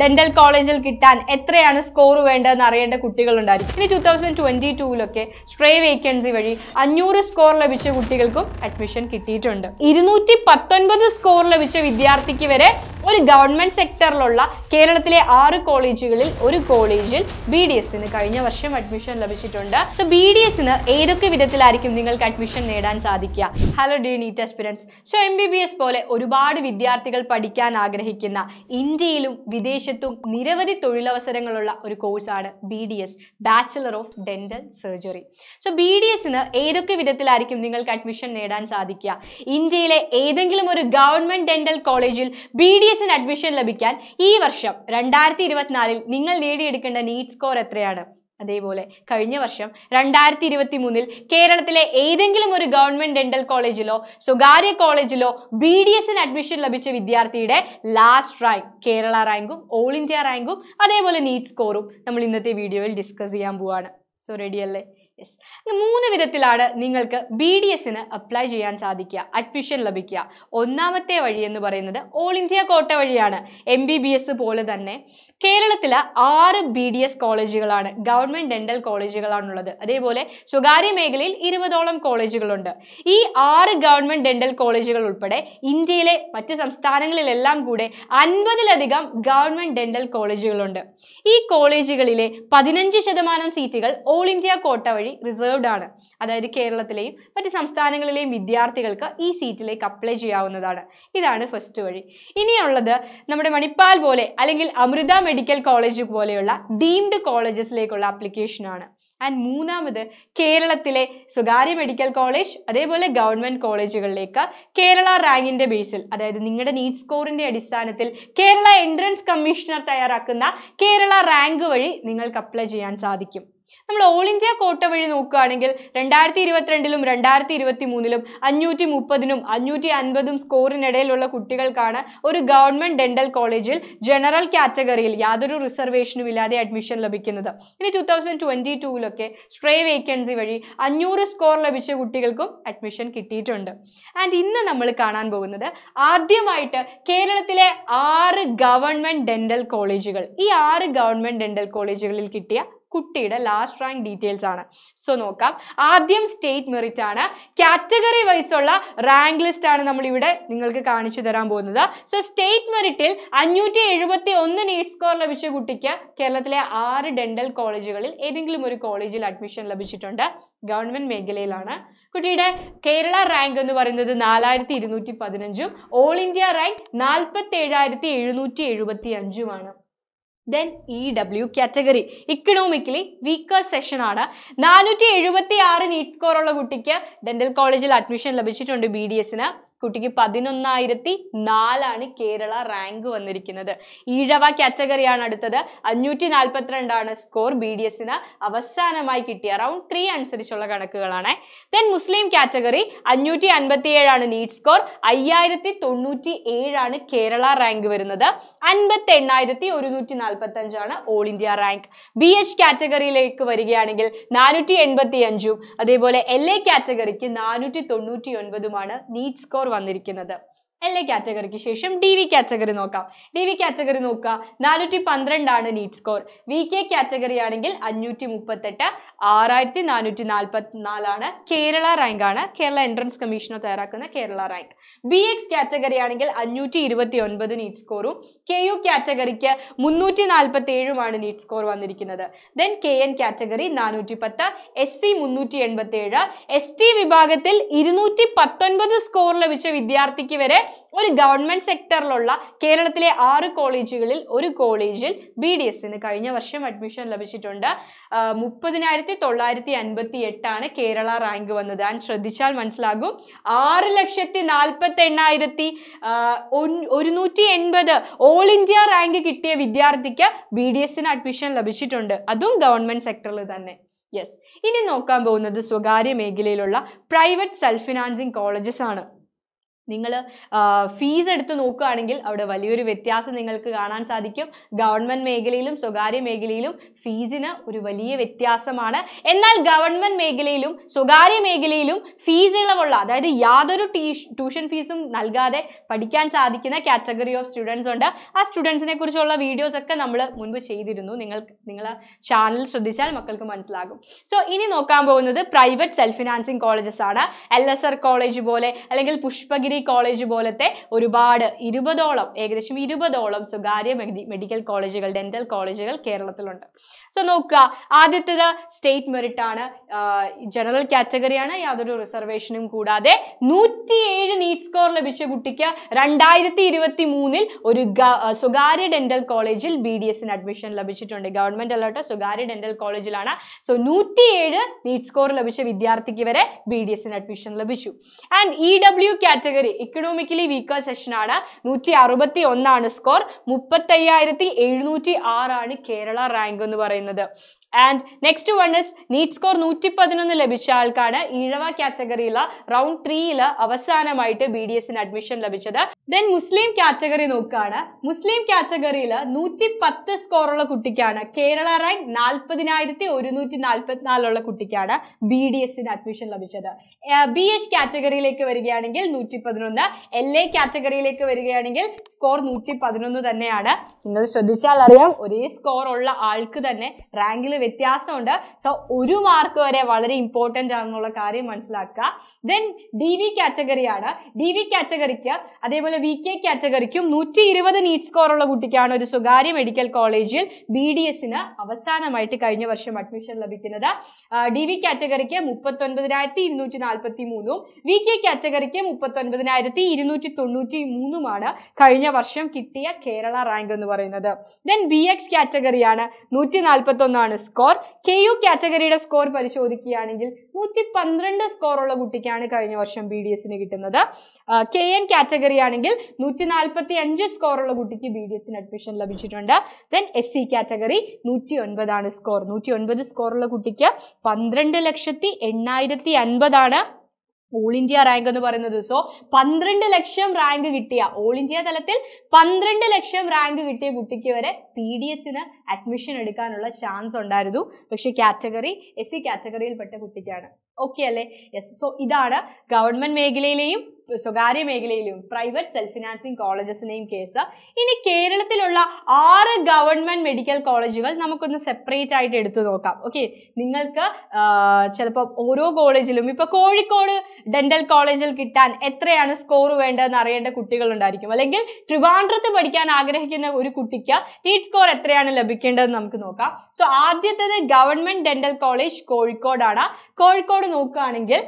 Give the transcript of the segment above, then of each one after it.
dental കോളേജിൽ കിട്ടാൻ എത്രയാണ് സ്കോർ വേണ്ടതെന്ന് അറിയേണ്ട കുട്ടികളുണ്ടായിരിക്കും ഇനി ടു തൗസൻഡ് ട്വന്റി ടൂവിലൊക്കെ സ്ട്രേ വേക്കൻസി വഴി അഞ്ഞൂറ് സ്കോർ ലഭിച്ച കുട്ടികൾക്കും അഡ്മിഷൻ കിട്ടിയിട്ടുണ്ട് ഇരുന്നൂറ്റി പത്തൊൻപത് സ്കോർ ലഭിച്ച വിദ്യാർത്ഥിക്ക് വരെ ഒരു ഗവൺമെന്റ് സെക്ടറിലുള്ള കേരളത്തിലെ ആറ് കോളേജുകളിൽ ഒരു കോളേജിൽ ബി ഡി എസിന് കഴിഞ്ഞ വർഷം അഡ്മിഷൻ ലഭിച്ചിട്ടുണ്ട് സോ ബി ഡി എസിന് ഏതൊക്കെ വിധത്തിലായിരിക്കും നിങ്ങൾക്ക് അഡ്മിഷൻ നേടാൻ സാധിക്കുക hello the NEET aspirants so M B B S പോലെ ഒരുപാട് വിദ്യാർത്ഥികൾ പഠിക്കാൻ ആഗ്രഹിക്കുന്ന ഇന്ത്യയിലും വിദേശ വിദേശത്തും നിരവധി തൊഴിലവസരങ്ങളുള്ള ഒരു കോഴ്സാണ് B D S bachelor of dental surgery so B D എസിന് ഏതൊക്കെ വിധത്തിലായിരിക്കും നിങ്ങൾക്ക് അഡ്മിഷൻ നേടാൻ സാധിക്കുക ഇന്ത്യയിലെ ഏതെങ്കിലും ഒരു ഗവൺമെന്റ് ഡെന്റൽ കോളേജിൽ ബി ഡി എസിന് അഡ്മിഷൻ ലഭിക്കാൻ ഈ വർഷം രണ്ടായിരത്തി ഇരുപത്തിനാലിൽ നിങ്ങൾ നേടിയെടുക്കേണ്ട നീറ്റ് സ്കോർ എത്രയാണ് അതേപോലെ കഴിഞ്ഞ വർഷം രണ്ടായിരത്തി ഇരുപത്തി മൂന്നിൽ കേരളത്തിലെ ഏതെങ്കിലും ഒരു ഗവൺമെന്റ് ഡെന്റൽ കോളേജിലോ സ്വകാര്യ കോളേജിലോ ബി ഡി എസിന് അഡ്മിഷൻ ലഭിച്ച വിദ്യാർത്ഥിയുടെ ലാസ്റ്റ് റാങ്ക് കേരള റാങ്കും ഓൾ ഇന്ത്യ റാങ്കും അതേപോലെ നീറ്റ് സ്കോറും നമ്മൾ ഇന്നത്തെ വീഡിയോയിൽ ഡിസ്കസ് ചെയ്യാൻ പോവാണ് സോ റെഡിയല്ലേ യെസ് മൂന്ന് വിധത്തിലാണ് നിങ്ങൾക്ക് ബി ഡി എസിന് അപ്ലൈ ചെയ്യാൻ സാധിക്കുക അഡ്മിഷൻ ലഭിക്കുക ഒന്നാമത്തെ വഴി എന്ന് പറയുന്നത് ഓൾ ഇന്ത്യ കോട്ട വഴിയാണ് എം ബി ബി എസ് പോലെ തന്നെ കേരളത്തിലെ ആറ് ബി ഡി എസ് കോളേജുകളാണ് ഗവൺമെന്റ് ഡെന്റൽ കോളേജുകളാണുള്ളത് അതേപോലെ സ്വകാര്യ മേഖലയിൽ ഇരുപതോളം കോളേജുകളുണ്ട് ഈ ആറ് ഗവൺമെന്റ് ഡെന്റൽ കോളേജുകൾ ഉൾപ്പെടെ ഇന്ത്യയിലെ മറ്റ് സംസ്ഥാനങ്ങളിലെല്ലാം കൂടെ അൻപതിലധികം ഗവൺമെന്റ് ഡെന്റൽ കോളേജുകളുണ്ട് ഈ കോളേജുകളിലെ പതിനഞ്ച് ശതമാനം സീറ്റുകൾ ഓൾ ഇന്ത്യ കോട്ട വഴി റിസർവ്ഡ് ആണ് അതായത് കേരളത്തിലെയും മറ്റ് സംസ്ഥാനങ്ങളിലെയും വിദ്യാർത്ഥികൾക്ക് ഈ സീറ്റിലേക്ക് അപ്ലൈ ചെയ്യാവുന്നതാണ് ഇതാണ് ഫസ്റ്റ് വഴി ഇനിയുള്ളത് നമ്മുടെ മണിപ്പാൽ പോലെ അല്ലെങ്കിൽ അമൃത മെഡിക്കൽ കോളേജ് പോലെയുള്ള ഡീംഡ് കോളേജസിലേക്കുള്ള അപ്ലിക്കേഷനാണ് ആൻഡ് മൂന്നാമത് കേരളത്തിലെ സ്വകാര്യ മെഡിക്കൽ കോളേജ് അതേപോലെ ഗവൺമെൻറ് കോളേജുകളിലേക്ക് കേരള റാങ്കിൻ്റെ ബേസിൽ അതായത് നിങ്ങളുടെ നീറ്റ് സ്കോറിൻ്റെ അടിസ്ഥാനത്തിൽ കേരള എൻട്രൻസ് കമ്മീഷണർ തയ്യാറാക്കുന്ന കേരള റാങ്ക് വഴി നിങ്ങൾക്ക് അപ്ലൈ ചെയ്യാൻ സാധിക്കും നമ്മൾ ഓൾ ഇന്ത്യ കോട്ട വഴി നോക്കുകയാണെങ്കിൽ രണ്ടായിരത്തി ഇരുപത്തിരണ്ടിലും രണ്ടായിരത്തി ഇരുപത്തി മൂന്നിലും അഞ്ഞൂറ്റി മുപ്പതിനും അഞ്ഞൂറ്റി അൻപതും സ്കോറിനിടയിലുള്ള കുട്ടികൾക്കാണ് ഒരു ഗവൺമെന്റ് ഡെന്റൽ കോളേജിൽ ജനറൽ കാറ്റഗറിയിൽ യാതൊരു റിസർവേഷനും ഇല്ലാതെ അഡ്മിഷൻ ലഭിക്കുന്നത് ഇനി ടു തൗസൻഡ് ട്വന്റി ടൂവിലൊക്കെ സ്ട്രേ വേക്കൻസി വഴി അഞ്ഞൂറ് സ്കോർ ലഭിച്ച കുട്ടികൾക്കും അഡ്മിഷൻ കിട്ടിയിട്ടുണ്ട് ആൻഡ് ഇന്ന് നമ്മൾ കാണാൻ പോകുന്നത് ആദ്യമായിട്ട് കേരളത്തിലെ ആറ് ഗവൺമെന്റ് ഡെന്റൽ കോളേജുകൾ ഈ ആറ് ഗവൺമെന്റ് ഡെന്റൽ കോളേജുകളിൽ കിട്ടിയ കുട്ടിയുടെ ലാസ്റ്റ് റാങ്ക് ഡീറ്റെയിൽസ് ആണ് സോ നോക്കാം ആദ്യം സ്റ്റേറ്റ് മെറിറ്റ് ആണ് കാറ്റഗറി വൈസ് ഉള്ള റാങ്ക് ലിസ്റ്റ് ആണ് നമ്മൾ ഇവിടെ നിങ്ങൾക്ക് കാണിച്ചു തരാൻ പോകുന്നത് സോ സ്റ്റേറ്റ് മെറിറ്റിൽ അഞ്ഞൂറ്റി എഴുപത്തി ഒന്ന് നീറ്റ് സ്കോർ ലഭിച്ച കുട്ടിക്ക് കേരളത്തിലെ ആറ് ഡെന്റൽ കോളേജുകളിൽ ഏതെങ്കിലും ഒരു കോളേജിൽ അഡ്മിഷൻ ലഭിച്ചിട്ടുണ്ട് ഗവൺമെന്റ് മേഖലയിലാണ് കുട്ടിയുടെ കേരള റാങ്ക് എന്ന് പറയുന്നത് നാലായിരത്തി ഇരുന്നൂറ്റി പതിനഞ്ചും ഓൾ ഇന്ത്യ റാങ്ക് നാൽപ്പത്തി ഏഴായിരത്തി എഴുന്നൂറ്റി എഴുപത്തി അഞ്ചുമാണ് then E W category economically weaker section ആണ് നാനൂറ്റി എഴുപത്തി ആറ് നീറ്റ് ഉള്ള കുട്ടിക്ക് ഡെന്റൽ കോളേജിൽ അഡ്മിഷൻ ലഭിച്ചിട്ടുണ്ട് ബി ഡി എസിന് കുട്ടിക്ക് പതിനൊന്നായിരത്തി നാലാണ് കേരള റാങ്ക് വന്നിരിക്കുന്നത് ഈഴവ കാറ്റഗറിയാണ് അടുത്തത് അഞ്ഞൂറ്റി നാൽപ്പത്തിരണ്ടാണ് സ്കോർ ബി ഡി എസിന് അവസാനമായി കിട്ടിയ റൗണ്ട് ത്രീ അനുസരിച്ചുള്ള കണക്കുകളാണ് ദെൻ മുസ്ലിം കാറ്റഗറി അഞ്ഞൂറ്റി അൻപത്തി ഏഴാണ് നീറ്റ് സ്കോർ അയ്യായിരത്തി തൊണ്ണൂറ്റി ഏഴാണ് കേരള റാങ്ക് വരുന്നത് അൻപത്തി എണ്ണായിരത്തി ഒരുന്നൂറ്റി നാൽപ്പത്തി അഞ്ചാണ് all India rank B H കാറ്റഗറിയിലേക്ക് വരികയാണെങ്കിൽ നാനൂറ്റി എൺപത്തി അഞ്ചും അതേപോലെ എൽ എ കാറ്റഗറിക്ക് നാനൂറ്റി തൊണ്ണൂറ്റി ഒൻപതുമാണ് നീറ്റ് സ്കോർ വന്നിരിക്കുന്നത് എൽ എ കാറ്റഗറിക്ക് ശേഷം ഡി വി കാറ്റഗറി നോക്കാം ഡി വി കാറ്റഗറി നോക്കുക നാനൂറ്റി പന്ത്രണ്ടാണ് NEET score V K category ആണെങ്കിൽ അഞ്ഞൂറ്റി മുപ്പത്തെട്ട് ആറായിരത്തി നാനൂറ്റി നാൽപ്പത്തി നാലാണ് കേരള റാങ്ക് ആണ് കേരള എൻട്രൻസ് കമ്മീഷനെ തയ്യാറാക്കുന്ന Kerala rank B X category ആണെങ്കിൽ അഞ്ഞൂറ്റി ഇരുപത്തി ഒൻപത് നീറ്റ് സ്കോറും കെ യു കാറ്റഗറിക്ക് മുന്നൂറ്റി നാൽപ്പത്തി ഏഴുമാണ് നീറ്റ് സ്കോർ വന്നിരിക്കുന്നത് ദെൻ കെ എൻ കാറ്റഗറി നാനൂറ്റി പത്ത് എസ് സി മുന്നൂറ്റി എൺപത്തി ഏഴ് എസ് ടി വിഭാഗത്തിൽ ഇരുന്നൂറ്റി പത്തൊൻപത് സ്കോർ ലഭിച്ച വിദ്യാർത്ഥിക്ക് വരെ ഒരു ഗവൺമെന്റ് സെക്ടറിലുള്ള കേരളത്തിലെ ആറ് കോളേജുകളിൽ ഒരു കോളേജിൽ ബി ഡി എസിന് കഴിഞ്ഞ വർഷം അഡ്മിഷൻ ലഭിച്ചിട്ടുണ്ട് മുപ്പതിനായിരത്തി തൊള്ളായിരത്തി അൻപത്തി എട്ടാണ് കേരള റാങ്ക് വന്നത് ആൻഡ് ശ്രദ്ധിച്ചാൽ മനസ്സിലാകും ആറ് ലക്ഷത്തി നാൽപ്പത്തി എണ്ണായിരത്തി ഒരുന്നൂറ്റി എൺപത് ഓൾ ഇന്ത്യ റാങ്ക് കിട്ടിയ വിദ്യാർത്ഥിക്ക് ബി ഡി എസിന് അഡ്മിഷൻ ലഭിച്ചിട്ടുണ്ട് അതും ഗവൺമെന്റ് സെക്ടറിൽ തന്നെ യെസ് ഇനി നോക്കാൻ പോകുന്നത് സ്വകാര്യ മേഖലയിലുള്ള പ്രൈവറ്റ് സെൽഫ് ഫിനാൻസിങ് കോളേജസ് ആണ് നിങ്ങൾ ഫീസ് എടുത്ത് നോക്കുകയാണെങ്കിൽ അവിടെ വലിയൊരു വ്യത്യാസം നിങ്ങൾക്ക് കാണാൻ സാധിക്കും ഗവൺമെൻറ് മേഖലയിലും സ്വകാര്യ മേഖലയിലും ഫീസിന് ഒരു വലിയ വ്യത്യാസമാണ് എന്നാൽ ഗവൺമെൻറ് മേഖലയിലും സ്വകാര്യ മേഖലയിലും ഫീസ് ഇളവുള്ള അതായത് യാതൊരു ട്യൂഷൻ ഫീസും നൽകാതെ പഠിക്കാൻ സാധിക്കുന്ന കാറ്റഗറി ഓഫ് സ്റ്റുഡൻസ് ഉണ്ട് ആ സ്റ്റുഡൻസിനെ കുറിച്ചുള്ള വീഡിയോസ് ഒക്കെ നമ്മൾ മുൻപ് ചെയ്തിരുന്നു നിങ്ങൾ നിങ്ങൾ ചാനൽ ശ്രദ്ധിച്ചാൽ മക്കൾക്ക് മനസ്സിലാകും സോ ഇനി നോക്കാൻ പോകുന്നത് പ്രൈവറ്റ് സെൽഫ് ഫിനാൻസിങ് കോളേജസ് ആണ് എൽ കോളേജ് പോലെ അല്ലെങ്കിൽ പുഷ്പഗിരി ഡിഗ്രി കോളേജ് പോലത്തെ ഒരുപാട് ഇരുപതോളം ഏകദേശം ഇരുപതോളം സ്വകാര്യ മെഡിക്കൽ കോളേജുകൾ ഡെന്റൽ കോളേജുകൾ കേരളത്തിലുണ്ട് സോ നോക്കുക ആദ്യത്തേത് സ്റ്റേറ്റ് മെറിറ്റ് ആണ് ജനറൽ കാറ്റഗറിയാണ് യാതൊരു റിസർവേഷനും കൂടാതെ ഏഴ് നീറ്റ് സ്കോർ ലഭിച്ച കുട്ടിക്ക് രണ്ടായിരത്തി ഇരുപത്തി മൂന്നിൽ ഒരു സ്വകാര്യ ഡെന്റൽ കോളേജിൽ ബി ഡി എസിന് അഡ്മിഷൻ ലഭിച്ചിട്ടുണ്ട് ഗവൺമെന്റ് അല്ലാത്ത സ്വകാര്യ ഡെന്റൽ കോളേജിലാണ് സോ ഏഴ് നീറ്റ് സ്കോർ ലഭിച്ച വിദ്യാർത്ഥിക്ക് വരെ ബി ഡി എസിന് അഡ്മിഷൻ ലഭിച്ചു ആൻഡ് ഇ ഡബ്ല്യു കാറ്റഗറി ഒരു ഇക്കണോമിക്കലി വീക്കർ ആണ് നൂറ്റി അറുപത്തി ഒന്നാണ് സ്കോർ അയ്യായിരത്തി എഴുന്നൂറ്റി ആറാണ് കേരള റാങ്ക് എന്ന് പറയുന്നത് and next one is NEET score നൂറ്റി പതിനൊന്ന് ലഭിച്ച ആൾക്കാണ് ഈഴവ കാറ്റഗറിയിലെ റൗണ്ട് ത്രീയിൽ അവസാനമായിട്ട് ബി ഡി എസിന് അഡ്മിഷൻ ലഭിച്ചത് ദെൻ മുസ്ലിം കാറ്റഗറി നോക്കുകയാണ് മുസ്ലിം കാറ്റഗറിയിൽ നൂറ്റി പത്ത് സ്കോറുള്ള കുട്ടിക്കാണ് കേരള റാങ്ക് നാൽപ്പതിനായിരത്തി ഒരുന്നൂറ്റി നാൽപ്പത്തിനാലുള്ള കുട്ടിക്കാണ് ബി ഡി എസിന് അഡ്മിഷൻ ലഭിച്ചത് ബി എച്ച് കാറ്റഗറിയിലേക്ക് വരികയാണെങ്കിൽ നൂറ്റി പതിനൊന്ന് എൽ എ കാറ്റഗറിയിലേക്ക് വരികയാണെങ്കിൽ സ്കോർ നൂറ്റി പതിനൊന്ന് തന്നെയാണ് നിങ്ങൾ ശ്രദ്ധിച്ചാൽ അറിയാം ഒരേ സ്കോർ ഉള്ള ആൾക്ക് തന്നെ റാങ്കിൽ വ്യത്യാസമുണ്ട് സോ ഒരു മാർക്ക് വരെ വളരെ ഇമ്പോർട്ടൻ്റ് ആണെന്നുള്ള കാര്യം മനസ്സിലാക്കുക ദെൻ ഡി വി കാറ്റഗറിയാണ് ഡി വി കാറ്റഗറിക്ക് അതേപോലെ വി കെ കാറ്റഗറിക്കും നൂറ്റി ഇരുപത് നീറ്റ് സ്കോറുള്ള കുട്ടിക്കാണ് ഒരു സ്വകാര്യ മെഡിക്കൽ കോളേജിൽ ബി ഡി എസിന് അവസാനമായിട്ട് കഴിഞ്ഞ വർഷം അഡ്മിഷൻ ലഭിക്കുന്നത് ഡി വി കാറ്റഗറിക്ക് മുപ്പത്തൊൻപതിനായിരത്തി ഇരുന്നൂറ്റി നാൽപ്പത്തി മൂന്നും വി കെ കാറ്റഗറിക്ക് മുപ്പത്തൊൻപതിനായിരത്തി ഇരുന്നൂറ്റി തൊണ്ണൂറ്റി മൂന്നുമാണ് കഴിഞ്ഞ വർഷം കിട്ടിയ കേരള റാങ്ക് എന്ന് പറയുന്നത് ദെൻ ബി എക്സ് കാറ്റഗറിയാണ് നൂറ്റി നാൽപ്പത്തൊന്നാണ് സ്കോർ കെ യു കാറ്റഗറിയുടെ സ്കോർ പരിശോധിക്കുകയാണെങ്കിൽ നൂറ്റി പന്ത്രണ്ട് സ്കോറുള്ള കുട്ടിക്കാണ് കഴിഞ്ഞ വർഷം ബി ഡി എസിന് കിട്ടുന്നത് കെ എൻ കാറ്റഗറി ആണെങ്കിൽ നൂറ്റി നാൽപ്പത്തി അഞ്ച് ഉള്ള കുട്ടിക്ക് ബി ഡി എസിന് അഡ്മിഷൻ ലഭിച്ചിട്ടുണ്ട് then S C e category നൂറ്റി ഒൻപതാണ് സ്കോർ നൂറ്റി ഒൻപത് ഉള്ള കുട്ടിക്ക് പന്ത്രണ്ട് ലക്ഷത്തി എണ്ണായിരത്തി അൻപതാണ് ഓൾ ഇന്ത്യ റാങ്ക് എന്ന് പറയുന്നത് സോ പന്ത്രണ്ട് ലക്ഷം റാങ്ക് കിട്ടിയ ഓൾ ഇന്ത്യ തലത്തിൽ പന്ത്രണ്ട് ലക്ഷം റാങ്ക് കിട്ടിയ കുട്ടിക്ക് വരെ പി ഡി എസിന് അഡ്മിഷൻ എടുക്കാനുള്ള ചാൻസ് ഉണ്ടായിരുന്നു പക്ഷെ കാറ്റഗറി എസ് സി e കാറ്റഗറിയിൽപ്പെട്ട കുട്ടിക്കാണ് ഓക്കെ അല്ലേ യെസ് സോ ഇതാണ് ഗവൺമെന്റ് മേഖലയിലെയും സ്വകാര്യ മേഖലയിലും പ്രൈവറ്റ് സെൽഫ് ഫിനാൻസിങ് കോളേജസിനെയും കേസ് ഇനി കേരളത്തിലുള്ള ആറ് ഗവൺമെന്റ് മെഡിക്കൽ കോളേജുകൾ നമുക്കൊന്ന് സെപ്പറേറ്റ് ആയിട്ട് എടുത്തു നോക്കാം ഓക്കെ നിങ്ങൾക്ക് ചിലപ്പോൾ ഓരോ കോളേജിലും ഇപ്പൊ കോഴിക്കോട് ഡെന്റൽ കോളേജിൽ കിട്ടാൻ എത്രയാണ് സ്കോർ വേണ്ടതെന്ന് അറിയേണ്ട കുട്ടികൾ ഉണ്ടായിരിക്കും അല്ലെങ്കിൽ ട്രിവാൻഡ്രത്ത് പഠിക്കാൻ ആഗ്രഹിക്കുന്ന ഒരു കുട്ടിക്ക് നീറ്റ് സ്കോർ എത്രയാണ് ലഭിക്കേണ്ടതെന്ന് നമുക്ക് നോക്കാം സോ ആദ്യത്തേത് ഗവൺമെന്റ് ഡെന്റൽ കോളേജ് കോഴിക്കോടാണ് കോഴിക്കോട് നോക്കുകയാണെങ്കിൽ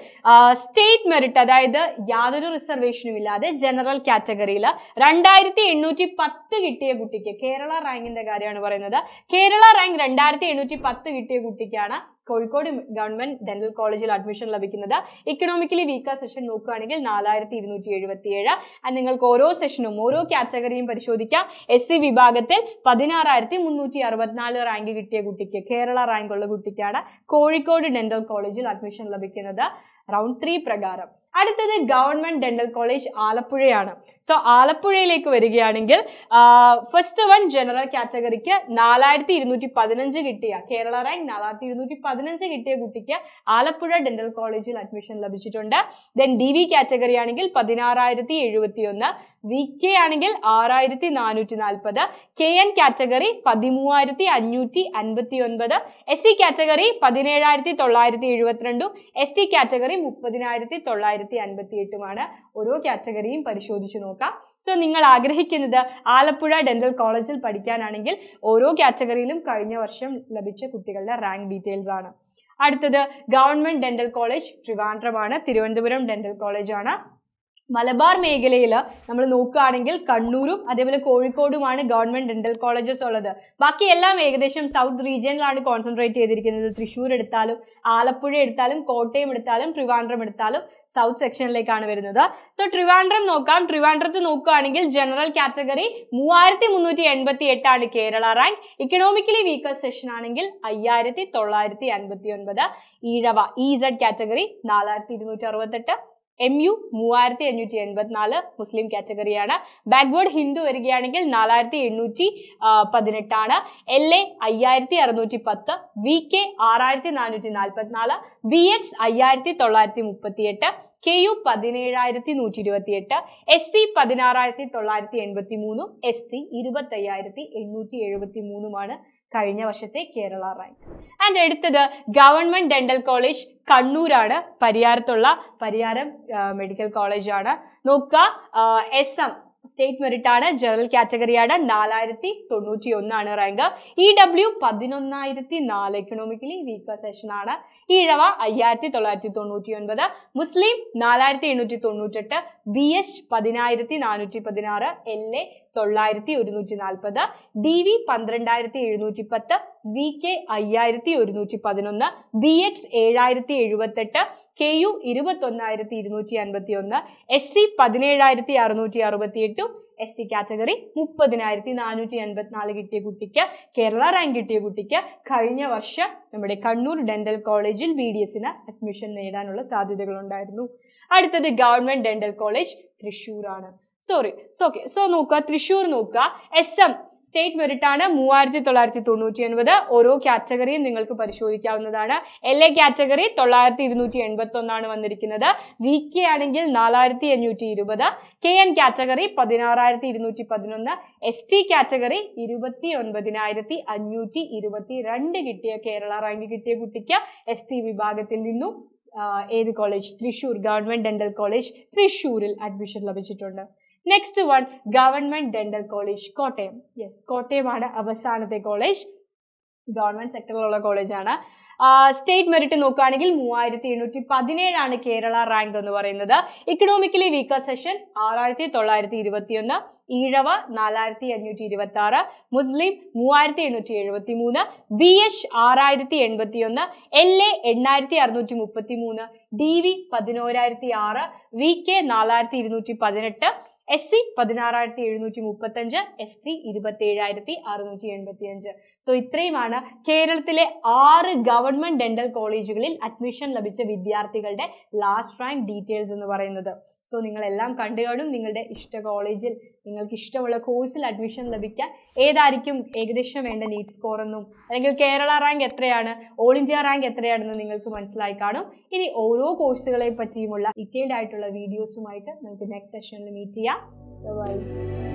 സ്റ്റേറ്റ് മെറിറ്റ് അതായത് യാതൊരു റിസർവേഷനും ഇല്ലാതെ ജനറൽ കാറ്റഗറിയിൽ രണ്ടായിരത്തി എണ്ണൂറ്റി പത്ത് കിട്ടിയ കുട്ടിക്ക് കേരള റാങ്കിന്റെ കാര്യമാണ് പറയുന്നത് കേരള റാങ്ക് രണ്ടായിരത്തി എണ്ണൂറ്റി പത്ത് കിട്ടിയ കുട്ടിക്കാണ് കോഴിക്കോട് ഗവൺമെന്റ് ഡെന്റൽ കോളേജിൽ അഡ്മിഷൻ ലഭിക്കുന്നത് ഇക്കണോമിക്കലി വീക്കർ സെഷൻ നോക്കുകയാണെങ്കിൽ നാലായിരത്തി ഇരുന്നൂറ്റി എഴുപത്തി ഏഴ് ആൻഡ് നിങ്ങൾക്ക് ഓരോ സെഷനും ഓരോ കാറ്റഗറിയും പരിശോധിക്കാം എസ് സി വിഭാഗത്തിൽ പതിനാറായിരത്തി മുന്നൂറ്റി അറുപത്തിനാല് റാങ്ക് കിട്ടിയ കുട്ടിക്ക് കേരള റാങ്ക് ഉള്ള കുട്ടിക്കാണ് കോഴിക്കോട് ഡെന്റൽ കോളേജിൽ അഡ്മിഷൻ ലഭിക്കുന്നത് റൗണ്ട് ത്രീ പ്രകാരം അടുത്തത് ഗവൺമെന്റ് ഡെന്റൽ കോളേജ് ആലപ്പുഴയാണ് സോ ആലപ്പുഴയിലേക്ക് വരികയാണെങ്കിൽ ഫസ്റ്റ് വൺ ജനറൽ കാറ്റഗറിക്ക് നാലായിരത്തി ഇരുന്നൂറ്റി പതിനഞ്ച് കിട്ടിയ കേരള റാങ്ക് നാലായിരത്തി ഇരുന്നൂറ്റി പതിനഞ്ച് കിട്ടിയ കുട്ടിക്ക് ആലപ്പുഴ ഡെന്റൽ കോളേജിൽ അഡ്മിഷൻ ലഭിച്ചിട്ടുണ്ട് ദെൻ ഡി വി കാറ്റഗറി ആണെങ്കിൽ പതിനാറായിരത്തി എഴുപത്തി ഒന്ന് വി കെ ആണെങ്കിൽ ആറായിരത്തി നാനൂറ്റി നാൽപ്പത് കെ എൻ കാറ്റഗറി പതിമൂവായിരത്തി അഞ്ഞൂറ്റി അൻപത്തി ഒൻപത് എസ് സി കാറ്റഗറി പതിനേഴായിരത്തി തൊള്ളായിരത്തി എഴുപത്തിരണ്ടും എസ് ടി കാറ്റഗറി മുപ്പതിനായിരത്തി തൊള്ളായിരത്തി അൻപത്തി എട്ടുമാണ് ഓരോ കാറ്റഗറിയും പരിശോധിച്ചു നോക്കാം സോ നിങ്ങൾ ആഗ്രഹിക്കുന്നത് ആലപ്പുഴ ഡെന്റൽ കോളേജിൽ പഠിക്കാനാണെങ്കിൽ ഓരോ കാറ്റഗറിയിലും കഴിഞ്ഞ വർഷം ലഭിച്ച കുട്ടികളുടെ റാങ്ക് ഡീറ്റെയിൽസ് ആണ് അടുത്തത് ഗവൺമെന്റ് ഡെന്റൽ കോളേജ് ട്രിവാൻഡ്രമാണ് തിരുവനന്തപുരം ഡെന്റൽ കോളേജാണ് മലബാർ മേഖലയിൽ നമ്മൾ നോക്കുകയാണെങ്കിൽ കണ്ണൂരും അതേപോലെ കോഴിക്കോടുമാണ് ഗവൺമെന്റ് ഡെന്റൽ കോളേജസ് ഉള്ളത് ബാക്കി എല്ലാം ഏകദേശം സൗത്ത് റീജിയനിലാണ് കോൺസെൻട്രേറ്റ് ചെയ്തിരിക്കുന്നത് തൃശ്ശൂർ എടുത്താലും ആലപ്പുഴ എടുത്താലും കോട്ടയം എടുത്താലും ട്രിവാൻഡ്രം എടുത്താലും സൗത്ത് സെക്ഷനിലേക്കാണ് വരുന്നത് സോ ട്രിവാൻഡ്രം നോക്കാം ട്രിവാൻഡ്രത്ത് നോക്കുകയാണെങ്കിൽ ജനറൽ കാറ്റഗറി മൂവായിരത്തി മുന്നൂറ്റി എൺപത്തി എട്ടാണ് Kerala rank economically weaker section ആണെങ്കിൽ അയ്യായിരത്തി തൊള്ളായിരത്തി അൻപത്തി ഒൻപത് ഈഴവ ഇസഡ് e കാറ്റഗറി നാലായിരത്തി ഇരുന്നൂറ്റി അറുപത്തെട്ട് എം യു മൂവായിരത്തി അഞ്ഞൂറ്റി എൺപത്തിനാല് മുസ്ലിം കാറ്റഗറിയാണ് ബാക്ക്വേർഡ് ഹിന്ദു വരികയാണെങ്കിൽ നാലായിരത്തി എണ്ണൂറ്റി പതിനെട്ടാണ് എൽ എ അയ്യായിരത്തി അറുന്നൂറ്റി പത്ത് വി കെ ആറായിരത്തി നാനൂറ്റി നാൽപ്പത്തിനാല് ബി എക്സ് അയ്യായിരത്തി തൊള്ളായിരത്തി മുപ്പത്തിയെട്ട് കെ യു പതിനേഴായിരത്തി നൂറ്റി ഇരുപത്തിയെട്ട് എസ് സി പതിനാറായിരത്തി തൊള്ളായിരത്തി എൺപത്തി മൂന്നും എസ് ടി ഇരുപത്തയ്യായിരത്തി എണ്ണൂറ്റി എഴുപത്തി മൂന്നുമാണ് കഴിഞ്ഞ വർഷത്തെ കേരള റാങ്ക് ആൻഡ് എടുത്തത് ഗവൺമെന്റ് ഡെന്റൽ കോളേജ് കണ്ണൂരാണ് പരിയാരത്തുള്ള പരിയാരം മെഡിക്കൽ കോളേജാണ് നോക്കുക എസ് എം സ്റ്റേറ്റ് മെറിറ്റ് ആണ് ജനറൽ കാറ്റഗറിയാണ് നാലായിരത്തി തൊണ്ണൂറ്റി ഒന്നാണ് റാങ്ക് ഇ e ഡബ്ല്യു പതിനൊന്നായിരത്തി നാല് എക്കണോമിക്കലി വീക്കർ സെഷൻ ആണ് ഈഴവ അയ്യായിരത്തി തൊള്ളായിരത്തി തൊണ്ണൂറ്റി ഒൻപത് മുസ്ലിം നാലായിരത്തി എണ്ണൂറ്റി തൊണ്ണൂറ്റെട്ട് ബി എച്ച് പതിനായിരത്തി നാനൂറ്റി പതിനാറ് എൽ എ തൊള്ളായിരത്തി ഒരുന്നൂറ്റി നാൽപ്പത് ഡി വി പന്ത്രണ്ടായിരത്തി എഴുന്നൂറ്റി പത്ത് വി കെ അയ്യായിരത്തി ഒരുന്നൂറ്റി പതിനൊന്ന് ബി എക്സ് ഏഴായിരത്തി എഴുപത്തെട്ട് കെ യു ഇരുപത്തൊന്നായിരത്തി ഇരുന്നൂറ്റി അൻപത്തി ഒന്ന് എസ് സി പതിനേഴായിരത്തി അറുന്നൂറ്റി അറുപത്തി എട്ടും എസ് സി കാറ്റഗറി മുപ്പതിനായിരത്തി നാനൂറ്റി എൺപത്തിനാല് കിട്ടിയ കുട്ടിക്ക് കേരള റാങ്ക് കിട്ടിയ കുട്ടിക്ക് കഴിഞ്ഞ വർഷം നമ്മുടെ കണ്ണൂർ ഡെന്റൽ കോളേജിൽ ബി ഡി എസിന് അഡ്മിഷൻ നേടാനുള്ള സാധ്യതകളുണ്ടായിരുന്നു അടുത്തത് ഗവൺമെന്റ് ഡെന്റൽ കോളേജ് ആണ് സോറി സോ ഓക്കെ സോ നോക്കുക തൃശ്ശൂർ നോക്കുക എസ് എം സ്റ്റേറ്റ് മെറിറ്റ് ആണ് മൂവായിരത്തി തൊള്ളായിരത്തി തൊണ്ണൂറ്റി എൺപത് ഓരോ കാറ്റഗറിയും നിങ്ങൾക്ക് പരിശോധിക്കാവുന്നതാണ് എൽ എ കാറ്റഗറി തൊള്ളായിരത്തി ഇരുന്നൂറ്റി എൺപത്തി ഒന്നാണ് വന്നിരിക്കുന്നത് വി കെ ആണെങ്കിൽ നാലായിരത്തി അഞ്ഞൂറ്റി ഇരുപത് കെ എൻ കാറ്റഗറി പതിനാറായിരത്തി ഇരുന്നൂറ്റി പതിനൊന്ന് എസ് ടി കാറ്റഗറി ഇരുപത്തി ഒൻപതിനായിരത്തി അഞ്ഞൂറ്റി ഇരുപത്തി രണ്ട് കിട്ടിയ കേരള റാങ്ക് കിട്ടിയ കുട്ടിക്ക് എസ് ടി വിഭാഗത്തിൽ നിന്നും ഏത് college Thrissur government dental college തൃശൂരിൽ അഡ്മിഷൻ ലഭിച്ചിട്ടുണ്ട് next one government dental college Kottayam yes കോട്ടയമാണ് അവസാനത്തെ കോളേജ് ഗവൺമെന്റ് സെക്ടറിലുള്ള കോളേജാണ് സ്റ്റേറ്റ് മെറിറ്റ് നോക്കുകയാണെങ്കിൽ മൂവായിരത്തി എണ്ണൂറ്റി പതിനേഴാണ് കേരള റാങ്ക് എന്ന് പറയുന്നത് ഇക്കണോമിക്കലി വീക്കർ സെഷൻ ആറായിരത്തി തൊള്ളായിരത്തി ഇരുപത്തിയൊന്ന് ഈഴവ നാലായിരത്തി അഞ്ഞൂറ്റി ഇരുപത്തി ആറ് മുസ്ലിം മൂവായിരത്തി എണ്ണൂറ്റി എഴുപത്തി മൂന്ന് ബി എച്ച് ആറായിരത്തി എൺപത്തി ഒന്ന് എൽ എ എണ്ണായിരത്തി അറുന്നൂറ്റി മുപ്പത്തി മൂന്ന് ഡി വി പതിനോരായിരത്തി ആറ് വി കെ നാലായിരത്തി ഇരുന്നൂറ്റി പതിനെട്ട് എസ് സി പതിനാറായിരത്തി എഴുന്നൂറ്റി മുപ്പത്തി അഞ്ച് എസ് ടി ഇരുപത്തി ഏഴായിരത്തി അറുന്നൂറ്റി എൺപത്തി അഞ്ച് സോ ഇത്രയുമാണ് കേരളത്തിലെ ആറ് ഗവൺമെന്റ് ഡെന്റൽ കോളേജുകളിൽ അഡ്മിഷൻ ലഭിച്ച വിദ്യാർത്ഥികളുടെ ലാസ്റ്റ് റാങ്ക് ഡീറ്റെയിൽസ് എന്ന് പറയുന്നത് സോ നിങ്ങളെല്ലാം കണ്ടുകാണും നിങ്ങളുടെ ഇഷ്ട കോളേജിൽ നിങ്ങൾക്ക് ഇഷ്ടമുള്ള കോഴ്സിൽ അഡ്മിഷൻ ലഭിക്കാൻ ഏതായിരിക്കും ഏകദേശം വേണ്ട നീറ്റ് സ്കോർ എന്നും അല്ലെങ്കിൽ കേരള റാങ്ക് എത്രയാണ് ഓൾ ഇന്ത്യ റാങ്ക് എത്രയാണെന്ന് നിങ്ങൾക്ക് മനസ്സിലായി കാണും ഇനി ഓരോ കോഴ്സുകളെ പറ്റിയുമുള്ള ഡീറ്റെയിൽഡ് ആയിട്ടുള്ള വീഡിയോസുമായിട്ട് നമുക്ക് നെക്സ്റ്റ് സെഷനിൽ മീറ്റ് ചെയ്യാം